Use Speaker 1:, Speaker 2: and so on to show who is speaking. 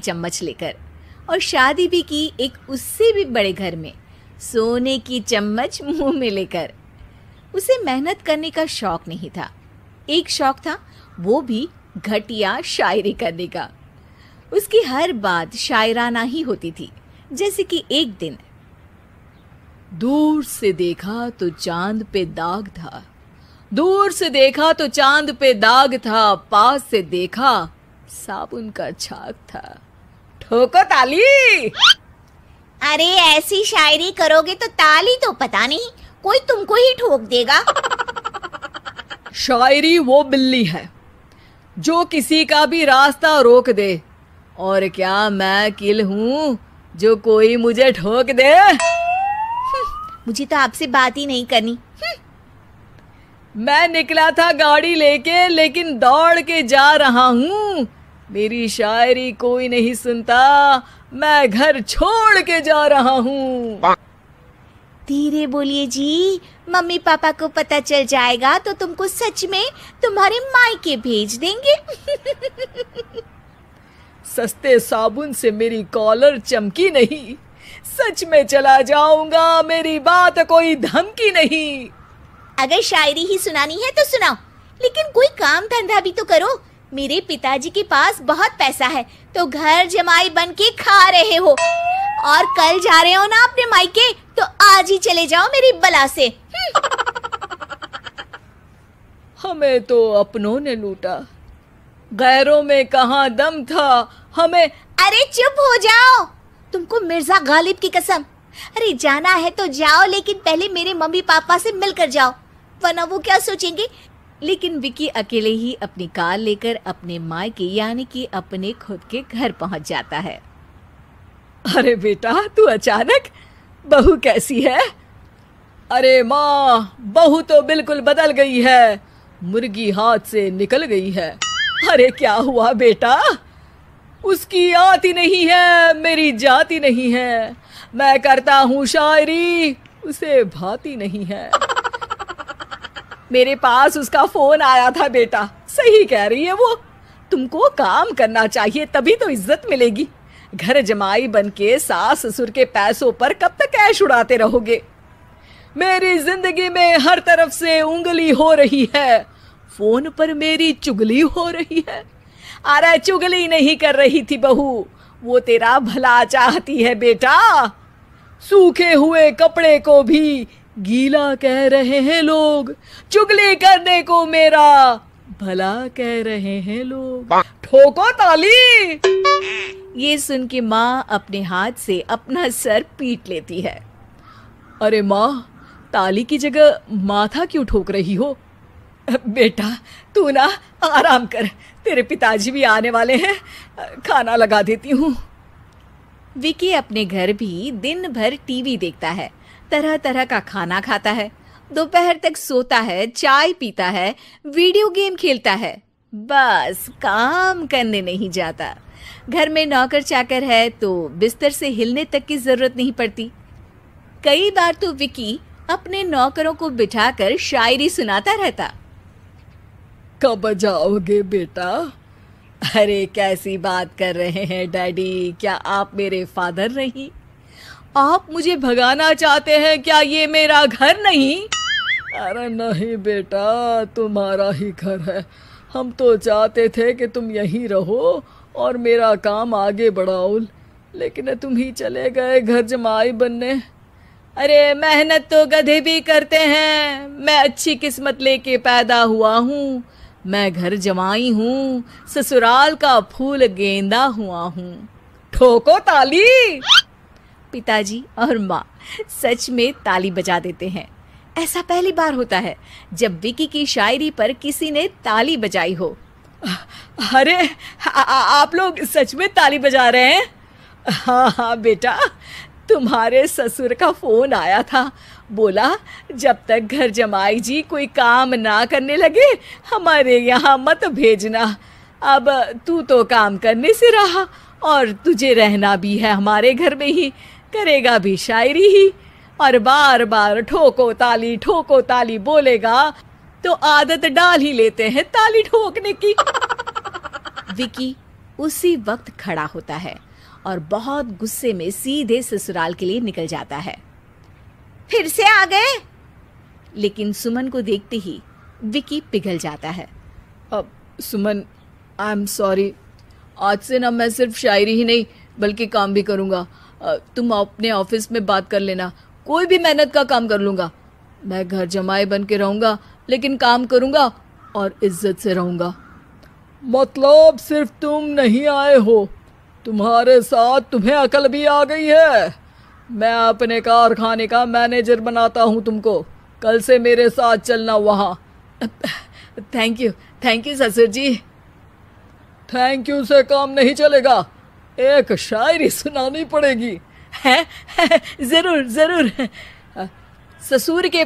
Speaker 1: चम्मच लेकर और शादी भी की एक उससे भी बड़े घर में सोने की चम्मच मुंह में लेकर उसे मेहनत करने का शौक नहीं था एक शौक था वो भी घटिया शायरी करने का उसकी हर बात शायराना ही होती थी जैसे कि एक दिन दूर से देखा तो चांद पे दाग था दूर से देखा तो चांद पे दाग था पास से देखा साबुन का छाक था
Speaker 2: ठोको ताली अरे ऐसी शायरी करोगे तो ताली तो पता नहीं कोई तुमको ही ठोक देगा शायरी
Speaker 1: वो बिल्ली है जो किसी का भी रास्ता रोक दे और क्या मैं किल हूँ जो कोई मुझे ठोक दे हम्म, मुझे तो आपसे बात ही नहीं करनी हम्म, मैं निकला था गाड़ी लेके लेकिन दौड़ के जा रहा हूँ मेरी शायरी कोई नहीं
Speaker 2: सुनता मैं घर छोड़ के जा रहा हूँ धीरे बोलिए जी मम्मी पापा को पता चल जाएगा तो तुमको सच में तुम्हारे मायके भेज देंगे सस्ते
Speaker 1: साबुन से मेरी कॉलर चमकी नहीं सच में चला जाऊंगा मेरी
Speaker 2: बात कोई धमकी नहीं अगर शायरी ही सुनानी है तो सुनाओ लेकिन कोई काम धंधा भी तो करो मेरे पिताजी के पास बहुत पैसा है तो घर जमाई बन के खा रहे हो और कल जा रहे हो ना अपने मायके तो आज ही चले जाओ मेरी बला से हमें तो अपनों ने लूटा गैरों में कहा दम था हमें अरे चुप हो जाओ तुमको मिर्जा गालिब की कसम अरे जाना है तो जाओ लेकिन पहले मेरे मम्मी पापा से मिलकर जाओ वरना वो क्या सोचेंगे लेकिन विकी अकेले ही अपनी कार लेकर अपने मायके यानी कि अपने खुद के घर पहुंच
Speaker 1: जाता है अरे बेटा तू अचानक बहू कैसी है अरे माँ बहू तो बिल्कुल बदल गई है मुर्गी हाथ से निकल गई है अरे क्या हुआ बेटा उसकी आती नहीं है मेरी जाती नहीं है मैं करता हूँ शायरी उसे भाती नहीं है मेरे पास उसका फोन आया था बेटा सही कह रही है वो तुमको काम करना चाहिए तभी तो इज्जत मिलेगी घर जमाई बनके सास ससुर के पैसों पर कब तक ऐश उड़ाते रहोगे मेरी जिंदगी में हर तरफ से उंगली हो रही है फोन पर मेरी चुगली हो रही है अरे चुगली नहीं कर रही थी बहू वो तेरा भला चाहती है बेटा सूखे हुए कपड़े को भी गीला कह रहे हैं लोग चुगली करने को मेरा भला कह रहे हैं लोग ठोको ताली ये सुन के माँ अपने हाथ से अपना सर पीट लेती है अरे माँ ताली की जगह माथा क्यों ठोक रही हो बेटा तू ना आराम कर तेरे पिताजी भी आने वाले हैं खाना लगा देती हूँ विकी अपने घर भी दिन भर टीवी देखता है तरह तरह का खाना खाता है दोपहर तक सोता है चाय पीता है वीडियो गेम खेलता है बस काम करने नहीं जाता घर में नौकर चाकर है तो बिस्तर से हिलने तक की जरूरत नहीं पड़ती कई बार तो विकी अपने नौकरों को बिठाकर शायरी सुनाता रहता कब जाओगे बेटा अरे कैसी बात कर रहे हैं डैडी क्या आप मेरे फादर नहीं आप मुझे भगाना चाहते हैं क्या ये मेरा घर नहीं अरे नहीं बेटा तुम्हारा ही घर है हम तो चाहते थे कि तुम यहीं रहो और मेरा काम आगे बढ़ाओ लेकिन तुम ही चले गए घर जमाई बनने अरे मेहनत तो गधे भी करते हैं मैं अच्छी किस्मत लेके पैदा हुआ हूँ मैं घर जमाई हूँ ससुराल का फूल गेंदा हुआ हूँ ठोको ताली पिताजी और माँ सच में ताली बजा देते हैं ऐसा पहली बार होता है जब विकी की शायरी पर किसी ने ताली बजाई हो अरे आप लोग सच में ताली बजा रहे हैं हाँ हाँ बेटा तुम्हारे ससुर का फोन आया था बोला जब तक घर जमाई जी कोई काम ना करने लगे हमारे यहाँ मत भेजना अब तू तो काम करने से रहा और तुझे रहना भी है हमारे घर में ही करेगा भी शायरी ही और बार बार ठोको ताली ठोको ताली बोलेगा तो आदत डाल ही लेते हैं ताली ठोकने की विकी उसी वक्त खड़ा होता है और बहुत गुस्से में सीधे ससुराल के लिए निकल जाता है फिर से आ गए लेकिन सुमन को देखते ही विकी पिघल जाता है अब सुमन आई एम सॉरी आज से ना मैं सिर्फ शायरी ही नहीं बल्कि काम भी करूंगा तुम अपने ऑफिस में बात कर लेना कोई भी मेहनत का काम कर लूंगा मैं घर जमाए बन के रहूंगा लेकिन काम करूंगा और इज्जत से रहूंगा मतलब सिर्फ तुम नहीं आए हो तुम्हारे साथ तुम्हें अकल भी आ गई है मैं अपने कारखाने का मैनेजर बनाता हूँ तुमको कल से मेरे साथ चलना वहाँ थैंक यू थैंक यू ससुर जी थैंक यू से काम नहीं चलेगा एक शायरी सुनानी पड़ेगी है, है जरूर जरूर ससुर के